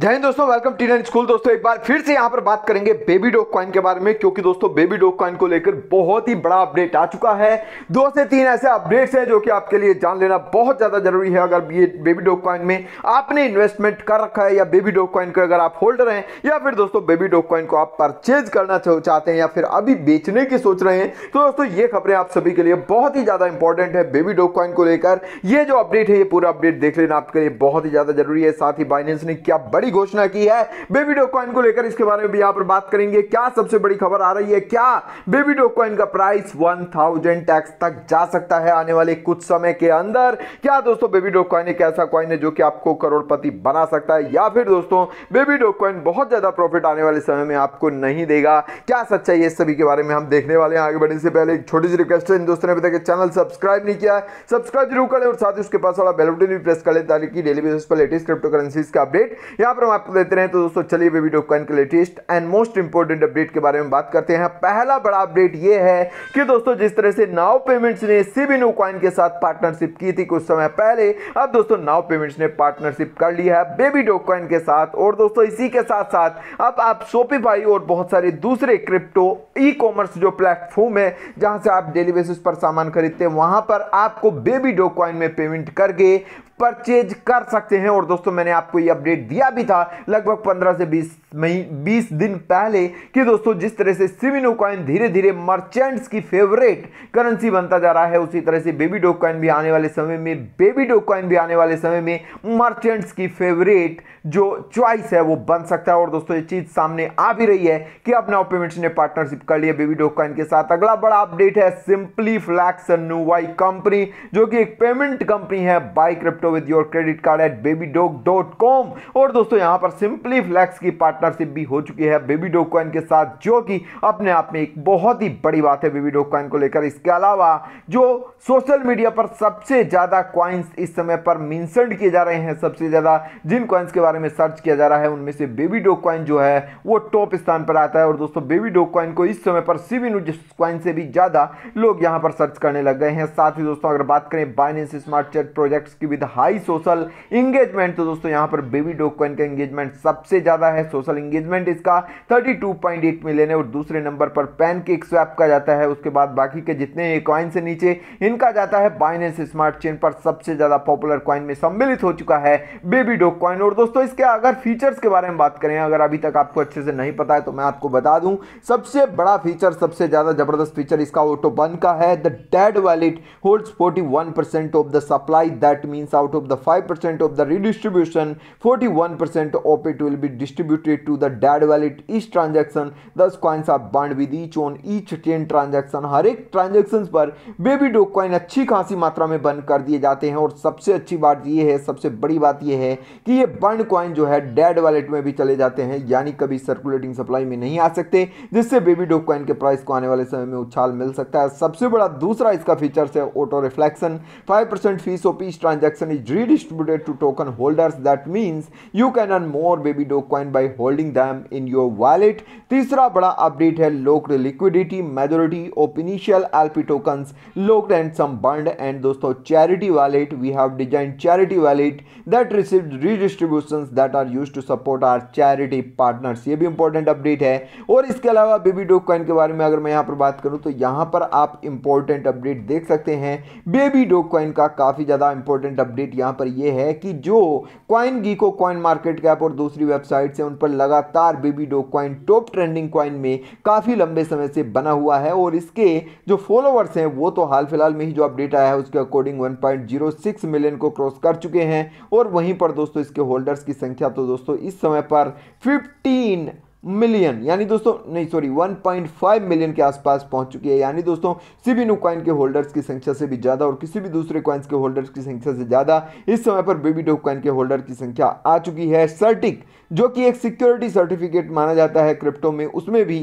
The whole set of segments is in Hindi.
जय हिंद दोस्तों वेलकम टी नाइन स्कूल दोस्तों एक बार फिर से यहाँ पर बात करेंगे बेबी डॉग कॉइन के बारे में क्योंकि दोस्तों बेबी डॉग कॉइन को लेकर बहुत ही बड़ा अपडेट आ चुका है दो से तीन ऐसे अपडेट्स हैं जो कि आपके लिए जान लेना बहुत ज़्यादा जरूरी है अगर ये बेबी डॉग कॉइन में आपने इन्वेस्टमेंट कर रखा है या बेबी डॉग कॉइन को अगर आप होल्डर हैं या फिर दोस्तों बेबी डॉग कॉइन को आप परचेज करना चाहते हैं या फिर अभी बेचने की सोच रहे हैं तो दोस्तों ये खबरें आप सभी के लिए बहुत ही ज़्यादा इंपॉर्टेंट है बेबी डॉग कॉइन को लेकर ये जो अपडेट है ये पूरा अपडेट देख लेना आपके लिए बहुत ही ज़्यादा जरूरी है साथ ही बाइनेंस ने क्या बड़ी बड़ी घोषणा की है बेबीडो कॉइन को लेकर इसके बारे में भी यहां पर बात करेंगे क्या सबसे बड़ी खबर आ रही है क्या बेबीडो कॉइन का प्राइस वन थाउजेंड टैक्स तक जा सकता है आने वाले कुछ समय के अंदर क्या दोस्तों बेबीडो कॉइन एक ऐसा कॉइन है जो कि आपको करोड़पति बना सकता है या फिर दोस्तों बेबीडो कॉइन बहुत ज्यादा प्रॉफिट आने वाले समय में आपको नहीं देगा क्या सच्चाई है सभी के बारे में हम देखने वाले हैं आगे बढ़ने से पहले एक छोटी सी रिक्वेस्ट है दोस्तों ने अभी तक चैनल सब्सक्राइब नहीं किया है सब्सक्राइब जरूर करें और साथ ही उसके पास वाला बेल बटन भी प्रेस कर लें ताकि डेली बेसिस पर लेटेस्ट क्रिप्टो करेंसीज का अपडेट यहाँ पर हम आपको देते रहे तो दोस्तों चलिए वे वीडियो टोकन के latest and most important update के बारे में बात करते हैं पहला बड़ा अपडेट ये है कि दोस्तों जिस तरह से नाव पेमेंट्स ने सीबी कॉइन के साथ पार्टनरशिप की थी कुछ समय पहले अब दोस्तों नाव पेमेंट्स ने पार्टनरशिप कर ली है बेबी टोकन के साथ और दोस्तों इसी के साथ साथ अब आप शोपीफाई और बहुत सारे दूसरे क्रिप्टो ई कॉमर्स जो प्लेटफॉर्म है जहां से आप डेली बेसिस पर सामान खरीदते हैं वहां पर आपको बेबी डोकॉइन में पेमेंट करके परचेज कर सकते हैं और दोस्तों मैंने आपको ये अपडेट दिया भी था लगभग पंद्रह से बीस मई 20 दिन पहले कि दोस्तों जिस तरह से सिमिनो कॉइन धीरे धीरे मर्चेंट्स की फेवरेट करेंसी बनता जा रहा है उसी तरह से बेबी डॉग कॉइन भी आने वाले समय में बेबी डॉग कॉइन भी आने वाले समय में मर्चेंट्स की फेवरेट जो चॉइस है वो बन सकता है और दोस्तों ये चीज़ सामने आ भी रही है कि अब नाउ पेमेंट्स ने पार्टनरशिप कर लिया बेबी डॉग कॉइन के साथ अगला बड़ा अपडेट है सिंपली फ्लैक्स वाई कंपनी जो कि एक पेमेंट कंपनी है buy crypto with your credit card at Baby Doge dot com और दोस्तों यहां पर सिंपली फ्लैक्स की पार्टनर पार्टनरशिप भी हो चुकी है बेबी डोकॉइन के साथ जो कि अपने आप में एक बहुत ही बड़ी बात है बेबी डोकॉइन को लेकर इसके अलावा जो सोशल मीडिया पर सबसे ज़्यादा क्वाइंस इस समय पर मिनसंड किए जा रहे हैं सबसे ज़्यादा जिन क्वाइंस के बारे में सर्च किया जा रहा है उनमें से बेबी डोकॉइन जो है वो टॉप स्थान पर आता है और दोस्तों बेबी डोकॉइन को इस समय पर सीवी क्वाइन से भी ज़्यादा लोग यहाँ पर सर्च करने लग गए हैं साथ ही दोस्तों अगर बात करें बाइनेंस स्मार्ट चेट प्रोजेक्ट्स की विद हाई सोशल इंगेजमेंट तो दोस्तों यहाँ पर बेबी डोकॉइन का इंगेजमेंट सबसे ज़्यादा है सोशल सोशल इंगेजमेंट इसका 32.8 मिलियन है और दूसरे नंबर पर पैन केक स्वैप का जाता है उसके बाद बाकी के जितने कॉइन से नीचे इनका जाता है बाइनेंस स्मार्ट चेन पर सबसे ज़्यादा पॉपुलर कॉइन में सम्मिलित हो चुका है बेबी डॉग कॉइन और दोस्तों इसके अगर फीचर्स के बारे में बात करें अगर अभी तक आपको अच्छे से नहीं पता है तो मैं आपको बता दूं सबसे बड़ा फीचर सबसे ज़्यादा ज़बरदस्त फीचर इसका ऑटो बन का है the dead wallet holds 41% of the supply that means out of the 5% of the redistribution 41% of it will be distributed related to the dead wallet each transaction thus coins are burned with each on each chain transaction हर एक ट्रांजेक्शन पर बेबी डॉग कॉइन अच्छी खासी मात्रा में बर्न कर दिए जाते हैं और सबसे अच्छी बात ये है सबसे बड़ी बात ये है कि ये बर्न कॉइन जो है डेड वॉलेट में भी चले जाते हैं यानी कभी सर्कुलेटिंग सप्लाई में नहीं आ सकते जिससे बेबी डॉग कॉइन के प्राइस को आने वाले समय में उछाल मिल सकता है सबसे बड़ा दूसरा इसका फीचर्स है auto reflection five percent fees of each transaction is redistributed to token holders that means you can earn more Baby Doge coin by hold holding them in your wallet तीसरा बड़ा अपडेट है लोक्ड लिक्विडिटी मेजोरिटी ओपिनिशियल initial LP tokens locked and some burned and दोस्तों charity wallet we have design charity wallet that received redistribution that are use to support our charity partners ये भी इंपॉर्टेंट अपडेट है और इसके अलावा बेबी डोक कॉइन के बारे में अगर मैं यहाँ पर बात करूँ तो यहाँ पर आप इंपॉर्टेंट अपडेट देख सकते हैं बेबी डोक कॉइन का काफ़ी ज़्यादा इंपॉर्टेंट अपडेट यहाँ पर यह है कि जो CoinGecko CoinMarketCap और दूसरी वेबसाइट से उन पर लगातार Baby Doge coin top trending coin में काफ़ी लंबे समय से बना हुआ है और इसके जो फॉलोअर्स हैं वो तो हाल फिलहाल में ही जो अपडेट आया है उसके अकॉर्डिंग 1.06 मिलियन को क्रॉस कर चुके हैं और वहीं पर दोस्तों इसके होल्डर्स की संख्या तो दोस्तों इस समय पर फिफ्टीन मिलियन यानी दोस्तों नहीं सॉरी 1.5 मिलियन के आसपास पहुंच चुकी है यानी दोस्तों सीबीनू कॉइन के होल्डर्स की संख्या से भी ज़्यादा और किसी भी दूसरे कॉइन्स के होल्डर्स की संख्या से ज़्यादा इस समय पर बेबी डो कॉइन के होल्डर की संख्या आ चुकी है सर्टिक जो कि एक सिक्योरिटी सर्टिफिकेट माना जाता है क्रिप्टो में उसमें भी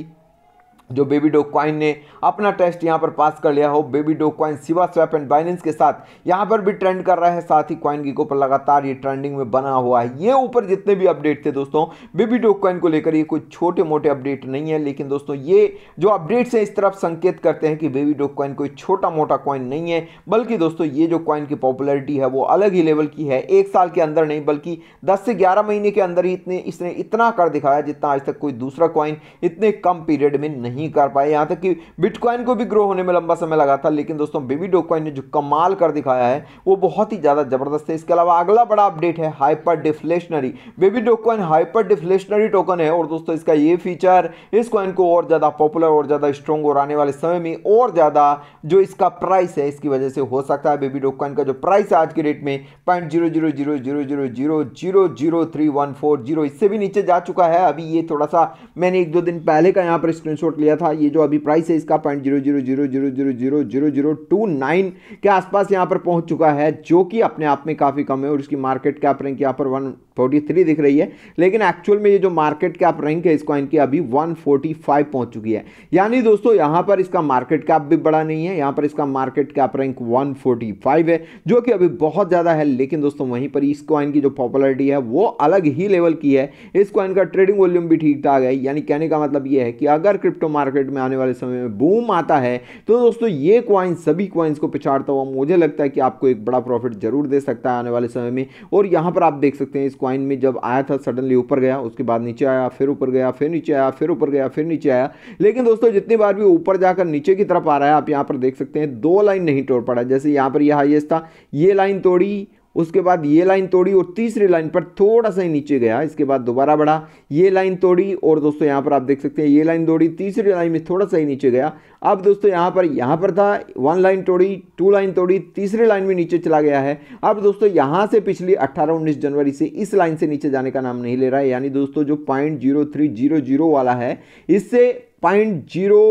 जो बेबी डो क्वाइन ने अपना टेस्ट यहाँ पर पास कर लिया हो बेबी डो क्वाइन सिवा स्वैप एंड बाइनेंस के साथ यहाँ पर भी ट्रेंड कर रहा है साथ ही क्वाइन गिको पर लगातार ये ट्रेंडिंग में बना हुआ है ये ऊपर जितने भी अपडेट थे दोस्तों बेबी डो क्वाइन को लेकर ये कोई छोटे मोटे अपडेट नहीं है लेकिन दोस्तों ये जो अपडेट्स हैं इस तरफ संकेत करते हैं कि बेबी डो क्वाइन कोई छोटा मोटा क्वाइन नहीं है बल्कि दोस्तों ये जो क्वाइन की पॉपुलरिटी है वो अलग ही लेवल की है एक साल के अंदर नहीं बल्कि दस से ग्यारह महीने के अंदर ही इतने इसने इतना कर दिखाया जितना आज तक कोई दूसरा क्वाइन इतने कम पीरियड में नहीं नहीं कर पाए यहाँ तक कि बिटकॉइन को भी ग्रो होने में लंबा समय लगा था लेकिन दोस्तों बेबी डोकॉइन ने जो कमाल कर दिखाया है वो बहुत ही ज़्यादा ज़बरदस्त है इसके अलावा अगला बड़ा अपडेट है hyper deflationary baby dogecoin hyper deflationary token है और दोस्तों इसका ये फीचर इस कॉइन को और ज़्यादा पॉपुलर और ज़्यादा स्ट्रॉन्ग और आने वाले समय में और ज़्यादा जो इसका प्राइस है इसकी वजह से हो सकता है बेबी डोकॉइन का जो प्राइस आज के डेट में पॉइंट इससे भी नीचे जा चुका है अभी ये थोड़ा सा मैंने एक दो दिन पहले का यहाँ पर स्क्रीन लिया था ये जो अभी प्राइस है इसका point zero zero zero zero zero zero zero zero two nine के आसपास यहाँ पर पहुँच चुका है जो कि अपने आप में काफ़ी कम है और इसकी मार्केट कैप रैंक यहाँ पर वन फोर्टी थ्री दिख रही है लेकिन एक्चुअल में ये जो मार्केट कैप रैंक है इस कॉइन की अभी वन फोर्टी फाइव पहुँच चुकी है यानी दोस्तों यहाँ पर इसका मार्केट कैप भी बड़ा नहीं है यहाँ पर इसका market cap rank one forty five है जो कि अभी बहुत ज़्यादा है लेकिन दोस्तों वहीं पर इस कॉइन की जो पॉपुलरिटी है वो अलग ही लेवल की है इस कॉइन का ट्रेडिंग वॉल्यूम भी ठीक ठाक है यानी कहने का मतलब ये है कि अगर क्रिप्टो मार्केट में आने वाले समय में बूम आता है तो दोस्तों ये क्वाइंस सभी क्वाइंस को पिछाड़ता हुआ मुझे लगता है कि आपको एक बड़ा प्रॉफिट जरूर दे सकता है आने वाले समय में और यहाँ पर आप देख सकते हैं इस क्वाइन में जब आया था सडनली ऊपर गया उसके बाद नीचे आया फिर ऊपर गया फिर नीचे आया फिर ऊपर गया फिर नीचे आया लेकिन दोस्तों जितनी बार भी ऊपर जाकर नीचे की तरफ आ रहा है आप यहाँ पर देख सकते हैं दो लाइन नहीं तोड़ पड़ा जैसे यहाँ पर यह हाइएस्ट था ये लाइन तोड़ी उसके बाद ये लाइन तोड़ी और तीसरी लाइन पर थोड़ा सा ही नीचे गया इसके बाद दोबारा बढ़ा ये लाइन तोड़ी और दोस्तों यहाँ पर आप देख सकते हैं ये लाइन तोड़ी तीसरी लाइन में थोड़ा सा ही नीचे गया अब दोस्तों यहाँ पर यहाँ पर था वन लाइन तोड़ी टू लाइन तोड़ी तीसरी लाइन में नीचे चला गया है अब दोस्तों यहाँ से पिछली अट्ठारह उन्नीस जनवरी से इस लाइन से नीचे जाने का नाम नहीं ले रहा है यानी दोस्तों जो point zero three zero zero वाला है इससे point zero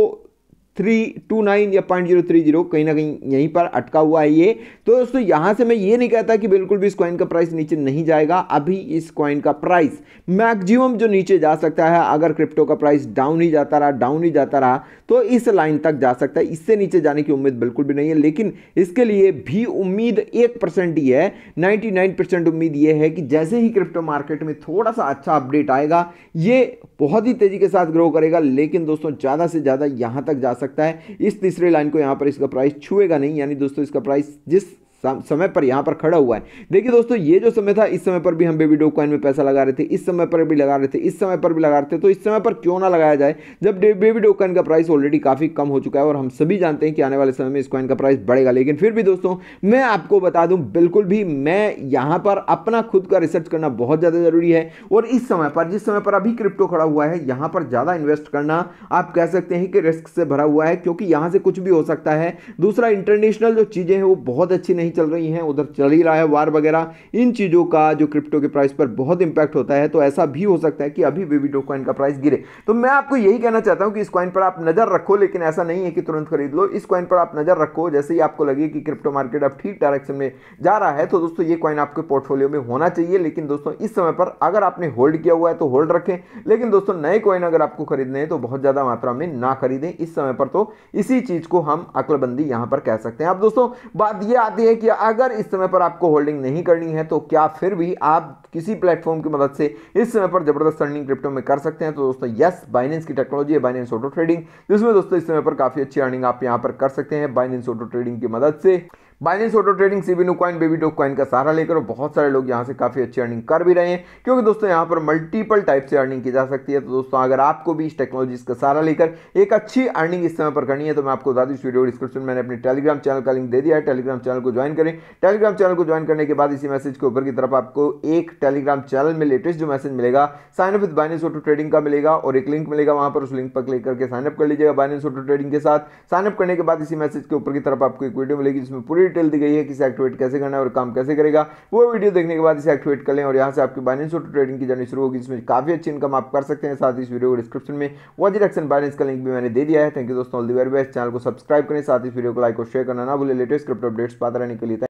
three two nine या पॉइंट जीरो थ्री जीरो कहीं ना कहीं यहीं पर अटका हुआ है ये तो दोस्तों यहाँ से मैं ये नहीं कहता कि बिल्कुल भी इस कॉइन का प्राइस नीचे नहीं जाएगा अभी इस कॉइन का प्राइस मैक्सिमम जो नीचे जा सकता है अगर क्रिप्टो का प्राइस डाउन ही जाता रहा डाउन ही जाता रहा तो इस लाइन तक जा सकता है इससे नीचे जाने की उम्मीद बिल्कुल भी नहीं है लेकिन इसके लिए भी उम्मीद एक परसेंट ही है नाइन्टी नाइन परसेंट उम्मीद ये है कि जैसे ही क्रिप्टो मार्केट में थोड़ा सा अच्छा अपडेट आएगा ये बहुत ही तेज़ी के साथ ग्रो करेगा लेकिन दोस्तों ज़्यादा से ज़्यादा यहाँ तक जा सकता सकता है इस तीसरे लाइन को यहाँ पर इसका प्राइस छुएगा नहीं यानी दोस्तों इसका प्राइस जिस समय पर यहाँ पर खड़ा हुआ है देखिए दोस्तों ये जो समय था इस समय पर भी हम बेबी डो कॉइन में पैसा लगा रहे थे इस समय पर भी लगा रहे थे इस समय पर भी लगा रहे थे तो इस समय पर क्यों ना लगाया जाए जब बेबी डो कॉइन का प्राइस ऑलरेडी काफ़ी कम हो चुका है और हम सभी जानते हैं कि आने वाले समय में इस कॉइन का प्राइस बढ़ेगा लेकिन फिर भी दोस्तों मैं आपको बता दूँ बिल्कुल भी मैं यहाँ पर अपना खुद का रिसर्च करना बहुत ज़्यादा ज़रूरी है और इस समय पर जिस समय पर अभी क्रिप्टो खड़ा हुआ है यहाँ पर ज़्यादा इन्वेस्ट करना आप कह सकते हैं कि रिस्क से भरा हुआ है क्योंकि यहाँ से कुछ भी हो सकता है दूसरा इंटरनेशनल जो चीज़ें हैं वो बहुत अच्छी नहीं नहीं चल रही हैं उधर चल ही रहा है वार वगैरह इन चीज़ों का जो क्रिप्टो के प्राइस पर बहुत इंपैक्ट होता है तो ऐसा भी हो सकता है कि अभी भी वीडियो कॉइन का प्राइस गिरे तो मैं आपको यही कहना चाहता हूँ कि इस कॉइन पर आप नज़र रखो लेकिन ऐसा नहीं है कि तुरंत खरीद लो इस कॉइन पर आप नज़र रखो जैसे ही आपको लगे कि क्रिप्टो मार्केट अब ठीक डायरेक्शन में जा रहा है तो दोस्तों ये कॉइन आपके पोर्टफोलियो में होना चाहिए लेकिन दोस्तों इस समय पर अगर आपने होल्ड किया हुआ है तो होल्ड रखें लेकिन दोस्तों नए कॉइन अगर आपको खरीदने हैं तो बहुत ज़्यादा मात्रा में ना खरीदें इस समय पर तो इसी चीज़ को हम अकलबंदी यहाँ पर कह सकते हैं अब दोस्तों बात ये आती है है कि अगर इस समय पर आपको होल्डिंग नहीं करनी है तो क्या फिर भी आप किसी प्लेटफॉर्म की मदद से इस समय पर जबरदस्त अर्निंग क्रिप्टो में कर सकते हैं तो दोस्तों यस बाइनेंस की टेक्नोलॉजी है बाइनेंस ऑटो ट्रेडिंग जिसमें दोस्तों इस समय पर काफ़ी अच्छी अर्निंग आप यहां पर कर सकते हैं बाइनेंस ऑटो ट्रेडिंग की मदद से बाइनेंस ऑटो ट्रेडिंग सीबीनो कॉइन बेबी टोक कॉइन का सहारा लेकर और बहुत सारे लोग यहाँ से काफ़ी अच्छी अर्निंग कर भी रहे हैं क्योंकि दोस्तों यहाँ पर मल्टीपल टाइप से अर्निंग की जा सकती है तो दोस्तों अगर आपको भी इस टेक्नोलॉजी का सहारा लेकर एक अच्छी अर्निंग इस समय पर करनी है तो मैं आपको बता दूँ इस वीडियो डिस्क्रिप्शन मैंने अपने टेलीग्राम चैनल का लिंक दे दिया है टेलीग्राम चैनल को ज्वाइन करें टेलीग्राम चैनल को ज्वाइन करने के बाद इसी मैसेज के ऊपर की तरफ आपको एक टेलीग्राम चैनल में लेटेस्ट जो मैसेज मिलेगा sign up with Binance auto trading का मिलेगा और एक लिंक मिलेगा वहाँ पर उस लिंक पर क्लिक करके साइनअप कर लीजिएगा बाइनेंस ऑटो ट्रेडिंग के साथ साइनअप करने के बाद इसी मैसेज के ऊपर की तरफ आपको एक वीडियो मिलेगी जिसमें पूरी पूरी डिटेल दी गई है कि इसे एक्टिवेट कैसे करना है और काम कैसे करेगा वो वीडियो देखने के बाद इसे एक्टिवेट कर लें और यहाँ से आपकी बाइनेंस ऑटो ट्रेडिंग की जर्नी शुरू होगी इसमें काफ़ी अच्छी इनकम आप कर सकते हैं साथ ही इस वीडियो को डिस्क्रिप्शन में वॉज एक्शन बैलेंस का लिंक भी मैंने दे दिया है थैंक यू दोस्तों all the very best channel को सब्सक्राइब करें साथ ही वीडियो को लाइक और शेयर करना ना भूलें लेटेस्ट क्रिप्टो अपडेट्स पाता रहने के लिए